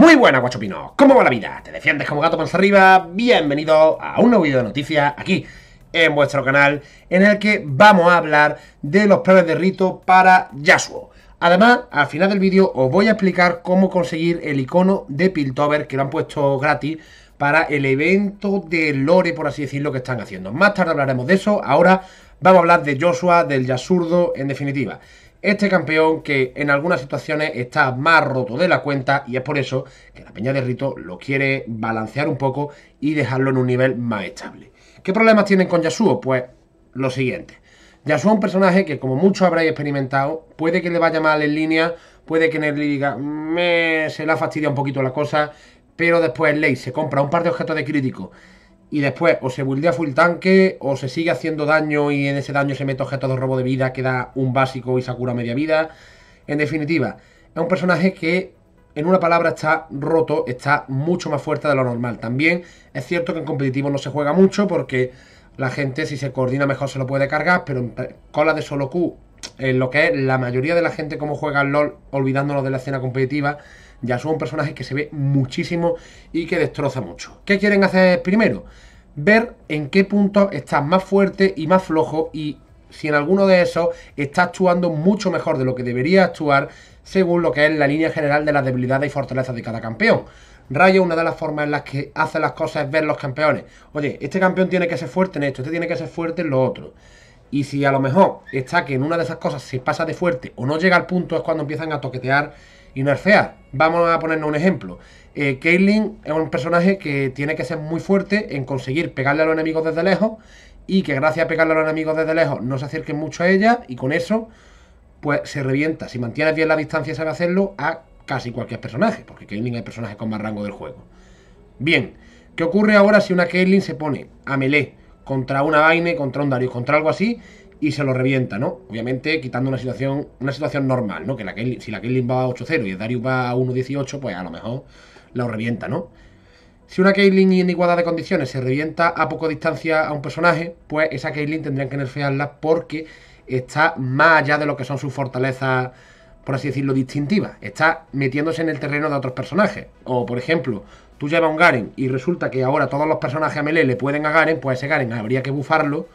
Muy buenas, guachopino. ¿Cómo va la vida? ¿Te defiendes como gato con arriba? Bienvenido a un nuevo video de noticias aquí en vuestro canal en el que vamos a hablar de los planes de rito para Yasuo. Además, al final del vídeo os voy a explicar cómo conseguir el icono de Piltover que lo han puesto gratis para el evento de lore, por así decirlo, que están haciendo. Más tarde hablaremos de eso. Ahora vamos a hablar de Joshua, del Yasurdo, en definitiva este campeón que en algunas situaciones está más roto de la cuenta y es por eso que la Peña de Rito lo quiere balancear un poco y dejarlo en un nivel más estable. ¿Qué problemas tienen con Yasuo? Pues lo siguiente. Yasuo es un personaje que como muchos habréis experimentado, puede que le vaya mal en línea, puede que en el liga se la fastidia un poquito la cosa, pero después Ley se compra un par de objetos de crítico y después o se buildea full tanque o se sigue haciendo daño y en ese daño se mete objeto de robo de vida que da un básico y se cura media vida. En definitiva, es un personaje que en una palabra está roto, está mucho más fuerte de lo normal. También es cierto que en competitivo no se juega mucho porque la gente si se coordina mejor se lo puede cargar, pero en cola de solo Q, en lo que es la mayoría de la gente como juega al LOL olvidándonos de la escena competitiva, ya es un personaje que se ve muchísimo y que destroza mucho. ¿Qué quieren hacer primero? Ver en qué punto está más fuerte y más flojo y si en alguno de esos está actuando mucho mejor de lo que debería actuar según lo que es la línea general de las debilidades y fortalezas de cada campeón. Rayo, una de las formas en las que hace las cosas es ver los campeones. Oye, este campeón tiene que ser fuerte en esto, este tiene que ser fuerte en lo otro. Y si a lo mejor está que en una de esas cosas se pasa de fuerte o no llega al punto, es cuando empiezan a toquetear y no Vamos a ponernos un ejemplo. Eh, Caitlyn es un personaje que tiene que ser muy fuerte en conseguir pegarle a los enemigos desde lejos y que gracias a pegarle a los enemigos desde lejos no se acerquen mucho a ella y con eso pues se revienta. Si mantienes bien la distancia sabe hacerlo a casi cualquier personaje, porque Caitlyn es el personaje con más rango del juego. Bien, ¿qué ocurre ahora si una Caitlyn se pone a melee contra una vaina contra un Darius, contra algo así y se lo revienta, ¿no? Obviamente quitando una situación una situación normal, ¿no? Que la si la Caitlyn va a 8-0 y Darius va a 1-18, pues a lo mejor lo revienta, ¿no? Si una Caitlyn en igualdad de condiciones se revienta a poco distancia a un personaje, pues esa Caitlyn tendrían que nerfearla porque está más allá de lo que son sus fortalezas, por así decirlo, distintivas. Está metiéndose en el terreno de otros personajes. O, por ejemplo, tú llevas un Garen y resulta que ahora todos los personajes a melee le pueden a Garen, pues ese Garen habría que bufarlo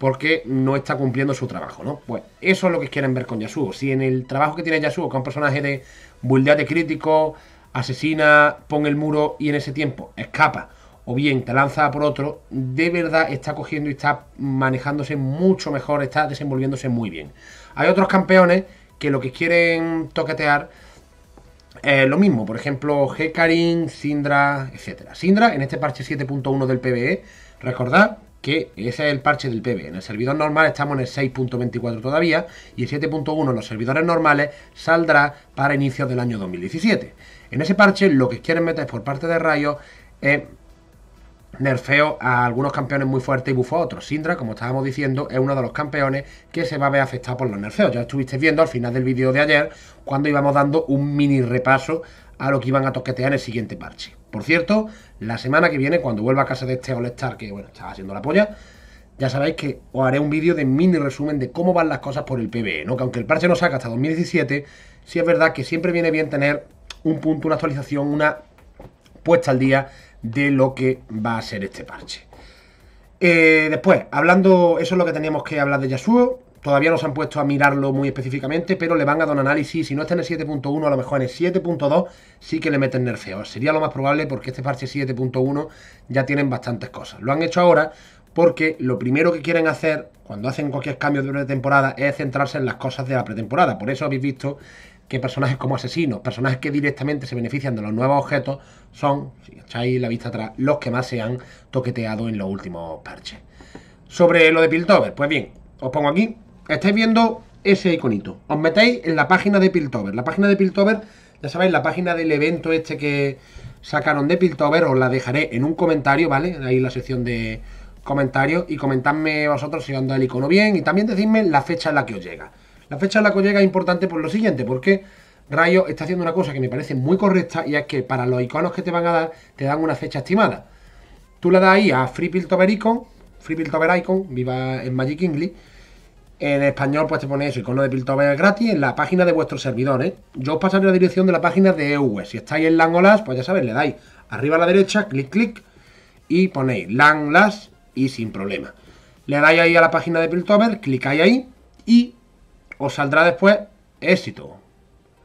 porque no está cumpliendo su trabajo, ¿no? Pues eso es lo que quieren ver con Yasuo. Si en el trabajo que tiene Yasuo, que es un personaje de de crítico, asesina, pone el muro y en ese tiempo escapa, o bien te lanza por otro, de verdad está cogiendo y está manejándose mucho mejor, está desenvolviéndose muy bien. Hay otros campeones que lo que quieren toquetear Es lo mismo, por ejemplo, Hecarim, Sindra, etcétera. Sindra en este parche 7.1 del PBE, recordad que ese es el parche del PB. En el servidor normal estamos en el 6.24 todavía y el 7.1 en los servidores normales saldrá para inicios del año 2017. En ese parche lo que quieren meter por parte de Rayo es nerfeo a algunos campeones muy fuertes y bufo a otros. Syndra, como estábamos diciendo, es uno de los campeones que se va a ver afectado por los nerfeos. Ya estuvisteis viendo al final del vídeo de ayer cuando íbamos dando un mini repaso a lo que iban a toquetear el siguiente parche. Por cierto, la semana que viene, cuando vuelva a casa de este All-Star, que bueno, está haciendo la polla, ya sabéis que os haré un vídeo de mini resumen de cómo van las cosas por el PBE, ¿no? Que aunque el parche no saca hasta 2017, sí es verdad que siempre viene bien tener un punto, una actualización, una puesta al día de lo que va a ser este parche. Eh, después, hablando, eso es lo que teníamos que hablar de Yasuo. Todavía no se han puesto a mirarlo muy específicamente, pero le van a dar un análisis. Si no está en el 7.1, a lo mejor en el 7.2 sí que le meten nerfeos. Sería lo más probable porque este parche 7.1 ya tienen bastantes cosas. Lo han hecho ahora porque lo primero que quieren hacer cuando hacen cualquier cambio de temporada es centrarse en las cosas de la pretemporada. Por eso habéis visto que personajes como asesinos, personajes que directamente se benefician de los nuevos objetos, son, si echáis la vista atrás, los que más se han toqueteado en los últimos parches. Sobre lo de Piltover, pues bien, os pongo aquí estáis viendo ese iconito. Os metéis en la página de Piltover. La página de Piltover, ya sabéis, la página del evento este que sacaron de Piltover, os la dejaré en un comentario, ¿vale? Ahí en la sección de comentarios y comentadme vosotros si os anda el icono bien y también decidme la fecha en la que os llega. La fecha en la que os llega es importante por lo siguiente, porque Rayo está haciendo una cosa que me parece muy correcta y es que para los iconos que te van a dar te dan una fecha estimada. Tú la das ahí a Free Piltover Icon, Free Piltover Icon, viva en Magic English, en español, pues te ponéis el icono de Piltover gratis en la página de vuestro servidor, ¿eh? Yo os pasaré la dirección de la página de EUE. Si estáis en Langolas, pues ya sabéis, le dais arriba a la derecha, clic, clic, y ponéis Langlas y sin problema. Le dais ahí a la página de Piltover, clicáis ahí y os saldrá después éxito.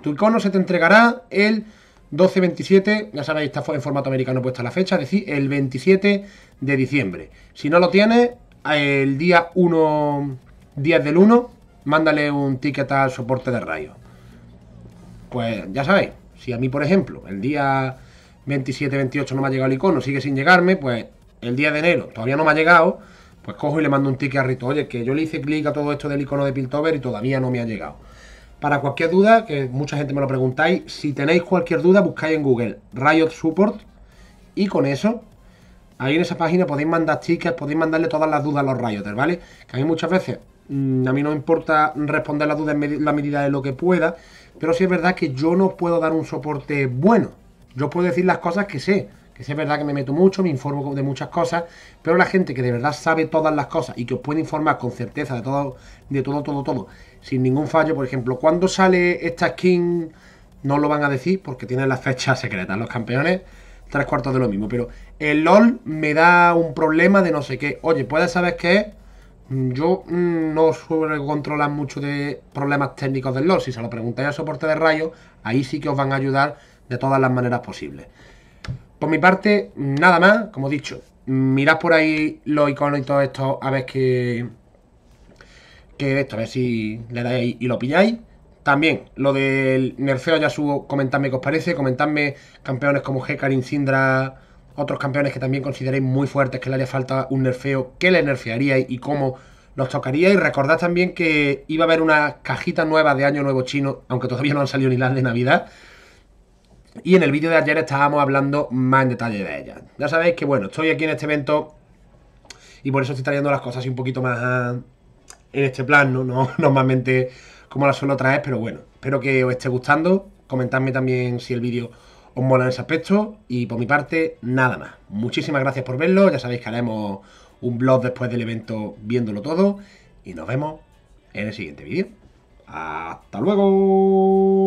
Tu icono se te entregará el 12-27, ya sabéis, está en formato americano puesta la fecha, es decir, el 27 de diciembre. Si no lo tienes, el día 1 10 del 1, mándale un ticket al soporte de Rayo. Pues ya sabéis, si a mí, por ejemplo, el día 27-28 no me ha llegado el icono, sigue sin llegarme, pues el día de enero todavía no me ha llegado, pues cojo y le mando un ticket a Rito. Oye, que yo le hice clic a todo esto del icono de Piltover y todavía no me ha llegado. Para cualquier duda, que mucha gente me lo preguntáis, si tenéis cualquier duda, buscáis en Google Riot Support y con eso, ahí en esa página podéis mandar tickets, podéis mandarle todas las dudas a los Rioters, ¿vale? Que a mí muchas veces Mm, a mí no me importa responder las dudas en la medida de lo que pueda, pero sí es verdad que yo no puedo dar un soporte bueno. Yo puedo decir las cosas que sé, que sí es verdad que me meto mucho, me informo de muchas cosas, pero la gente que de verdad sabe todas las cosas y que os puede informar con certeza de todo, de todo, todo, todo, sin ningún fallo, por ejemplo, cuando sale esta skin, no lo van a decir porque tienen las fechas secretas, los campeones, tres cuartos de lo mismo, pero el LOL me da un problema de no sé qué, oye, puedes saber qué es yo mm, no suelo controlar mucho de problemas técnicos del LoL. Si se lo preguntáis al soporte de rayos, ahí sí que os van a ayudar de todas las maneras posibles. Por mi parte, nada más, como he dicho. Mirad por ahí los iconos y todo esto a ver qué Que esto, a ver si le dais y lo pilláis. También, lo del nerfeo ya subo, comentadme qué os parece. Comentadme campeones como y Sindra otros campeones que también consideréis muy fuertes, que le haría falta un nerfeo, qué le nerfearíais y cómo los tocaría. Y recordad también que iba a haber una cajita nueva de Año Nuevo Chino, aunque todavía no han salido ni las de Navidad. Y en el vídeo de ayer estábamos hablando más en detalle de ellas. Ya sabéis que, bueno, estoy aquí en este evento y por eso estoy trayendo las cosas un poquito más en este plan, ¿no? no normalmente como las suelo traer, pero bueno, espero que os esté gustando. Comentadme también si el vídeo un ese aspecto y por mi parte nada más. Muchísimas gracias por verlo, ya sabéis que haremos un blog después del evento viéndolo todo y nos vemos en el siguiente vídeo. ¡Hasta luego!